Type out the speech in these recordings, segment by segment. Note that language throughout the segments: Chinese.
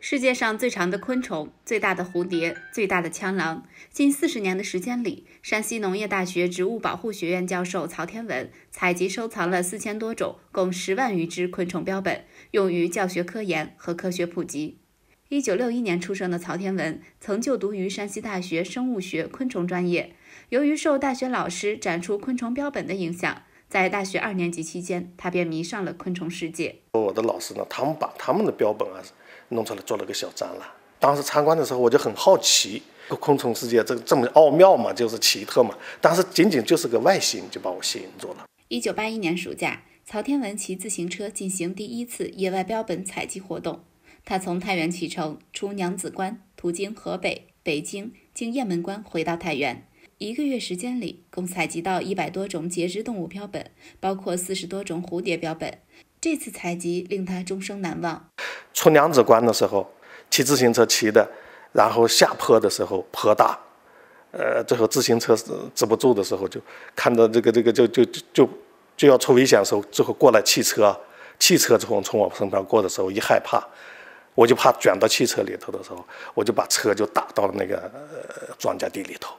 世界上最长的昆虫、最大的蝴蝶、最大的蜣螂。近四十年的时间里，山西农业大学植物保护学院教授曹天文采集收藏了四千多种、共十万余只昆虫标本，用于教学、科研和科学普及。一九六一年出生的曹天文曾就读于山西大学生物学昆虫专业，由于受大学老师展出昆虫标本的影响。在大学二年级期间，他便迷上了昆虫世界。我的老师呢，他们把他们的标本啊弄出来做了个小展览。当时参观的时候，我就很好奇，昆虫世界这这么奥妙嘛，就是奇特嘛。但是仅仅就是个外形就把我吸引住了。一九八一年暑假，曹天文骑自行车进行第一次野外标本采集活动。他从太原启程，出娘子关，途经河北、北京，经雁门关回到太原。一个月时间里，共采集到一百多种节肢动物标本，包括四十多种蝴蝶标本。这次采集令他终生难忘。出娘子关的时候，骑自行车骑的，然后下坡的时候坡大，呃，最后自行车止不住的时候，就看到这个这个就就就就要出危险的时候，最后过来汽车，汽车从从我身边过的时候，一害怕，我就怕卷到汽车里头的时候，我就把车就打到了那个呃庄稼地里头。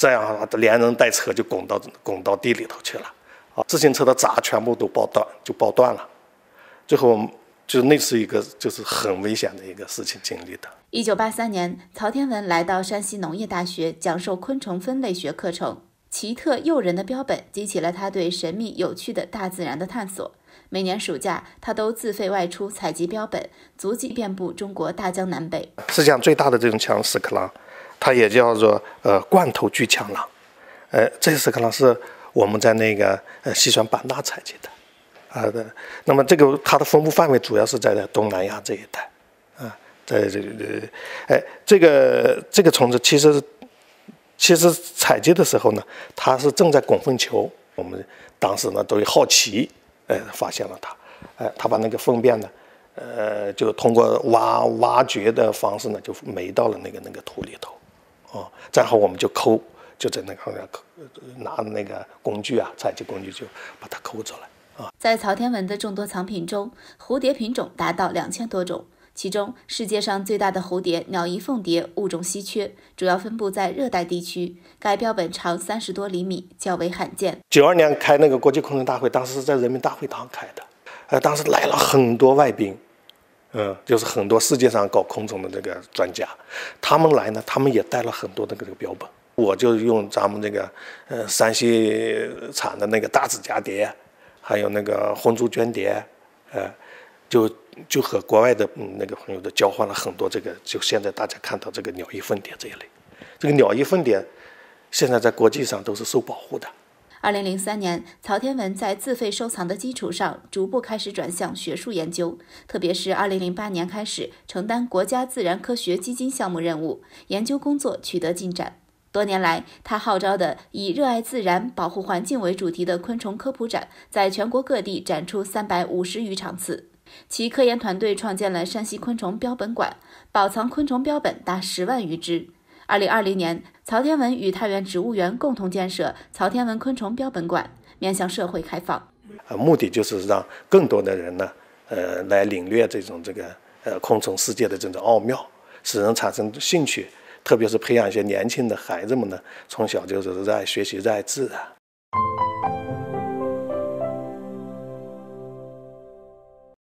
这样连人带车就拱到拱到地里头去了，啊，自行车的闸全部都爆断，就爆断了。最后就是那是一个就是很危险的一个事情经历的。一九八三年，曹天文来到山西农业大学讲授昆虫分类学课程。奇特诱人的标本激起了他对神秘有趣的大自然的探索。每年暑假，他都自费外出采集标本，足迹遍布中国大江南北。世界上最大的这种强屎壳郎。它也叫做呃罐头巨枪狼，呃，这是可能是我们在那个呃西双版纳采集的，啊的。那么这个它的分布范围主要是在东南亚这一带，啊，在这个哎，这个这个虫子其实其实采集的时候呢，它是正在拱粪球，我们当时呢都有好奇，呃，发现了它，哎，它把那个粪便呢，呃，就通过挖挖掘的方式呢，就埋到了那个那个土里头。哦，然后我们就抠，就在那个拿那个工具啊，采集工具就把它抠出来啊。在曹天文的众多藏品中，蝴蝶品种达到两千多种，其中世界上最大的蝴蝶——鸟翼凤蝶，物种稀缺，主要分布在热带地区。该标本长三十多厘米，较为罕见。九二年开那个国际昆虫大会，当时是在人民大会堂开的，呃，当时来了很多外宾。嗯，就是很多世界上搞昆虫的那个专家，他们来呢，他们也带了很多那个这个标本，我就用咱们这个，呃，山西产的那个大指甲蝶，还有那个红珠绢蝶，呃，就就和国外的嗯那个朋友的交换了很多这个，就现在大家看到这个鸟翼凤蝶这一类，这个鸟翼凤蝶现在在国际上都是受保护的。二零零三年，曹天文在自费收藏的基础上，逐步开始转向学术研究。特别是二零零八年开始承担国家自然科学基金项目任务，研究工作取得进展。多年来，他号召的以热爱自然保护环境为主题的昆虫科普展，在全国各地展出三百五十余场次。其科研团队创建了山西昆虫标本馆，保存昆虫标本达十万余只。二零二零年，曹天文与太原植物园共同建设曹天文昆虫标本馆，面向社会开放。呃，目的就是让更多的人呢，呃，来领略这种这个呃昆虫世界的这种奥妙，使人产生兴趣，特别是培养一些年轻的孩子们呢，从小就是热爱学习热爱自然。